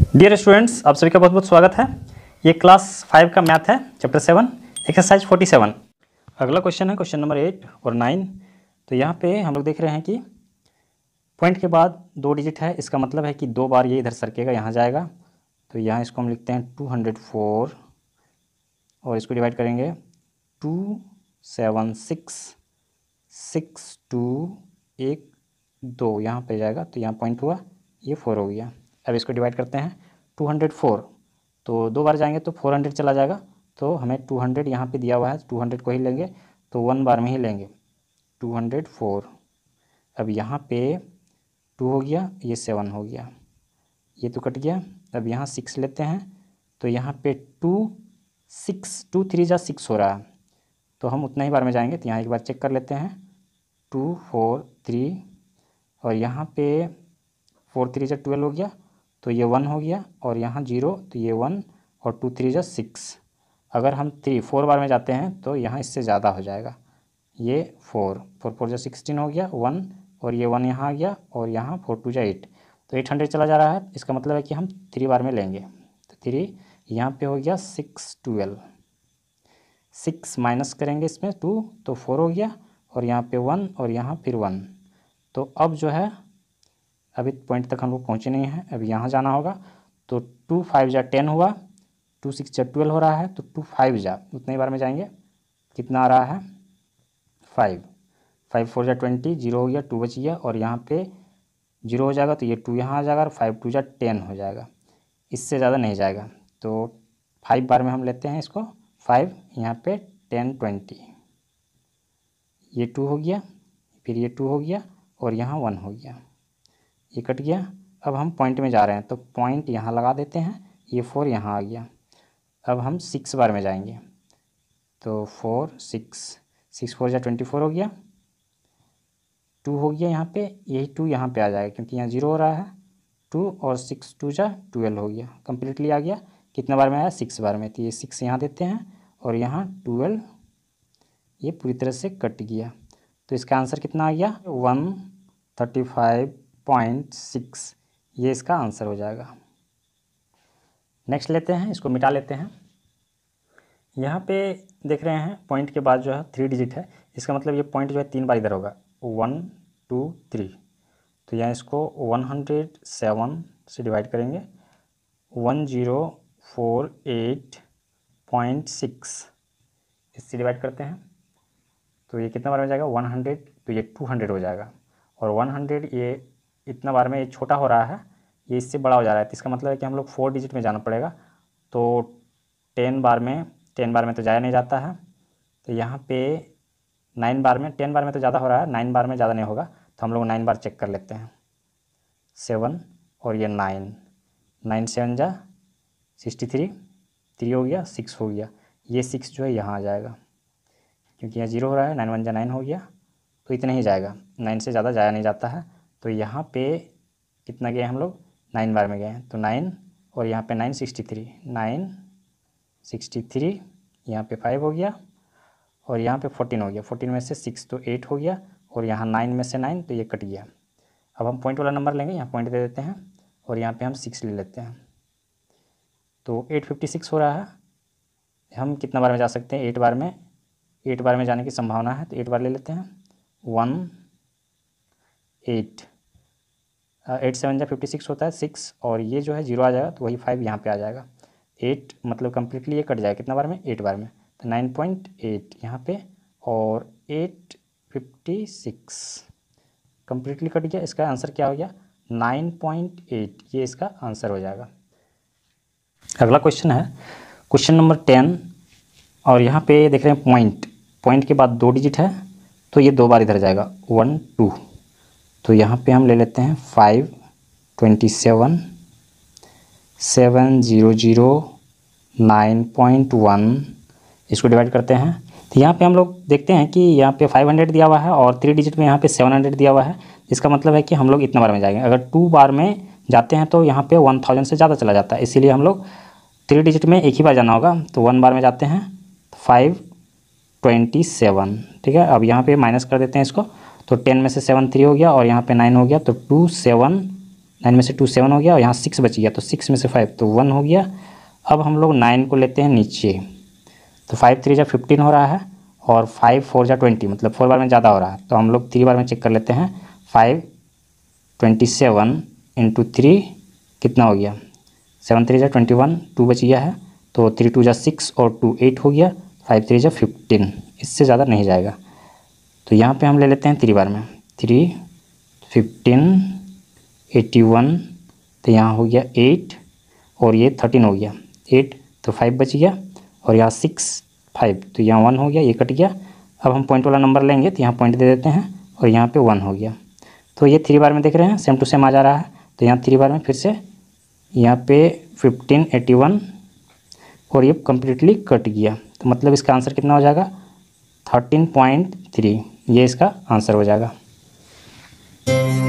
dear students आप सभी का बहुत बहुत स्वागत है ये क्लास फाइव का मैथ है chapter seven exercise forty seven अगला क्वेश्चन है क्वेश्चन नंबर एट और नाइन तो यहाँ पे हम लोग देख रहे हैं कि पॉइंट के बाद दो डिजिट है इसका मतलब है कि दो बार ये इधर सरकेगा यहाँ जाएगा तो यहाँ इसको हम लिखते हैं टू हंड्रेड फोर और इसको डिवाइड करेंगे two seven six six two एक दो यहाँ पर जाएगा तो यहाँ पॉइंट हुआ ये फोर हो गया अब इसको डिवाइड करते हैं टू हंड्रेड फोर तो दो बार जाएंगे तो फोर हंड्रेड चला जाएगा तो हमें टू हंड्रेड यहाँ पर दिया हुआ है टू हंड्रेड को ही लेंगे तो वन बार में ही लेंगे टू हंड्रेड फोर अब यहाँ पे टू हो गया ये सेवन हो गया ये तो कट गया अब यहाँ सिक्स लेते हैं तो यहाँ पे टू सिक्स टू थ्री जा सिक्स हो रहा है तो हम उतना ही बार में जाएंगे तो यहाँ एक बार चेक कर लेते हैं टू फोर थ्री और यहाँ पे फोर थ्री जा ट्वेल्व हो गया तो ये वन हो गया और यहाँ जीरो तो ये वन और टू थ्री जा सिक्स अगर हम थ्री फोर बार में जाते हैं तो यहाँ इससे ज़्यादा हो जाएगा ये फोर फोर फोर जा सिक्सटीन हो गया वन और ये वन यहाँ आ गया और यहाँ फोर टू जा एट तो एट हंड्रेड चला जा रहा है इसका मतलब है कि हम थ्री बार में लेंगे तो थ्री यहाँ पे हो गया सिक्स ट्वेल्व सिक्स माइनस करेंगे इसमें टू तो फोर हो गया और यहाँ पे वन और यहाँ फिर वन तो अब जो है अभी पॉइंट तक हम लोग पहुँचे नहीं हैं अभी यहाँ जाना होगा तो टू फाइव जा टेन हुआ टू सिक्स जा ट्वेल्व हो रहा है तो टू फाइव जा उतने ही बार में जाएंगे कितना आ रहा है फाइव फाइव फोर जा ट्वेंटी जीरो हो गया टू बच गया और यहाँ पे जीरो हो जाएगा तो ये टू यहाँ आ जाएगा और फाइव टू जा टेन हो जाएगा इससे ज़्यादा नहीं जाएगा तो फाइव बार में हम लेते हैं इसको फाइव यहाँ पे टेन ट्वेंटी ये टू हो गया फिर ये टू हो गया और यहाँ वन हो गया ये कट गया अब हम पॉइंट में जा रहे हैं तो पॉइंट यहाँ लगा देते हैं ये फोर यहाँ आ गया अब हम सिक्स बार में जाएंगे तो फोर सिक्स सिक्स फोर या ट्वेंटी फोर हो गया टू हो गया यहाँ पे यही टू यहाँ पे आ जाएगा क्योंकि यहाँ जीरो हो रहा है टू और सिक्स टू जा ट्वेल्व हो गया कम्प्लीटली आ गया कितना बार में आया सिक्स बार में तो ये सिक्स यहाँ देते हैं और यहाँ ट्वेल्व ये पूरी तरह से कट गया तो इसका आंसर कितना आ गया one thirty five point six ये इसका आंसर हो जाएगा नेक्स्ट लेते हैं इसको मिटा लेते हैं यहाँ पे देख रहे हैं पॉइंट के बाद जो है थ्री डिजिट है इसका मतलब ये पॉइंट जो है तीन बार इधर होगा वन टू थ्री तो यहाँ इसको वन हंड्रेड सेवन से डिवाइड करेंगे one zero four eight point six इससे डिवाइड करते हैं तो ये कितना बार हो जाएगा वन हंड्रेड तो ये टू हंड्रेड हो जाएगा और वन हंड्रेड ये इतना बार में ये छोटा हो रहा है ये इससे बड़ा हो जा रहा है तो इसका मतलब है कि हम लोग फोर डिजिट में जाना पड़ेगा तो टेन बार में टेन बार में तो जाया नहीं जाता है तो यहाँ पे नाइन बार में टेन बार में तो ज़्यादा हो रहा है नाइन बार में ज़्यादा नहीं होगा तो हम लोग नाइन बार चेक कर लेते हैं सेवन और ये नाइन नाइन सेवन जा सिक्सटी थ्री थ्री हो गया सिक्स हो गया ये सिक्स जो है यहाँ आ जाएगा क्योंकि यहाँ जीरो हो रहा है नाइन वन जा नाइन हो गया तो इतना ही जाएगा नाइन से ज़्यादा जाया नहीं जाता है तो यहाँ पे कितना गए हम लोग नाइन बार में गए हैं तो नाइन और यहाँ पे nine sixty three nine sixty three यहाँ पे फाइव हो गया और यहाँ पे फोर्टीन हो गया फोर्टीन में से सिक्स तो एट हो गया और यहाँ नाइन में से नाइन तो ये कट गया अब हम पॉइंट वाला नंबर लेंगे यहाँ पॉइंट दे देते हैं और यहाँ पे हम सिक्स ले लेते हैं तो एट फिफ्टी सिक्स हो रहा है हम कितना बार में जा सकते हैं एट बार में एट बार में जाने की संभावना है तो एट बार ले लेते हैं वन एट एट सेवन जब फिफ्टी सिक्स होता है सिक्स और ये जो है जीरो आ जाएगा तो वही फाइव यहाँ पे आ जाएगा एट मतलब कम्प्लीटली ये कट जाएगा कितना बार में एट बार में तो नाइन पॉइंट एट यहाँ पर और eight fifty six completely cut गया इसका आंसर क्या हो गया नाइन पॉइंट एट ये इसका आंसर हो जाएगा अगला क्वेश्चन है क्वेश्चन नंबर टेन और यहाँ पे देख रहे हैं पॉइंट पॉइंट के बाद दो डिजिट है तो ये दो बार इधर जाएगा वन टू तो यहाँ पे हम ले लेते हैं five twenty seven seven zero zero nine point one इसको डिवाइड करते हैं तो यहाँ पे हम लोग देखते हैं कि यहाँ पे फाइव हंड्रेड दिया हुआ है और थ्री डिजिट में यहाँ पे सेवन हंड्रेड दिया हुआ है इसका मतलब है कि हम लोग इतना बार में जाएंगे अगर टू बार में जाते हैं तो यहाँ पे वन थाउजेंड से ज़्यादा चला जाता है इसीलिए हम लोग थ्री डिजिट में एक ही बार जाना होगा तो वन बार में जाते हैं फाइव ट्वेंटी सेवन ठीक है अब यहाँ पे माइनस कर देते हैं इसको तो टेन में से सेवन थ्री हो गया और यहाँ पे नाइन हो गया तो टू सेवन नाइन में से टू सेवन हो गया और यहाँ सिक्स बच गया तो सिक्स में से फाइव तो वन हो गया अब हम लोग नाइन को लेते हैं नीचे तो फाइव थ्री जब फिफ्टीन हो रहा है और फाइव फोर जा ट्वेंटी मतलब फोर बार में ज़्यादा हो रहा है तो हम लोग थ्री बार में चेक कर लेते हैं five twenty seven into three कितना हो गया सेवन थ्री जा ट्वेंटी वन टू बच गया है तो थ्री टू जा सिक्स और टू एट हो गया फाइव थ्री जा फिफ्टीन इससे ज़्यादा नहीं जाएगा तो यहाँ पे हम ले लेते हैं थ्री बार में थ्री फिफ्टीन एटी वन तो यहाँ हो गया एट और ये थर्टीन हो गया एट तो फाइव बच गया और यहाँ सिक्स फाइव तो यहाँ वन हो गया ये कट गया अब हम पॉइंट वाला नंबर लेंगे तो यहाँ पॉइंट दे देते हैं और यहाँ पे वन हो गया तो ये थ्री बार में देख रहे हैं सेम टू सेम आ जा रहा है तो यहाँ थ्री बार में फिर से यहाँ पे फिफ्टीन एटी वन और ये कम्प्लीटली कट गया तो मतलब इसका आंसर कितना हो जाएगा थर्टीन पॉइंट थ्री ये इसका आंसर हो जाएगा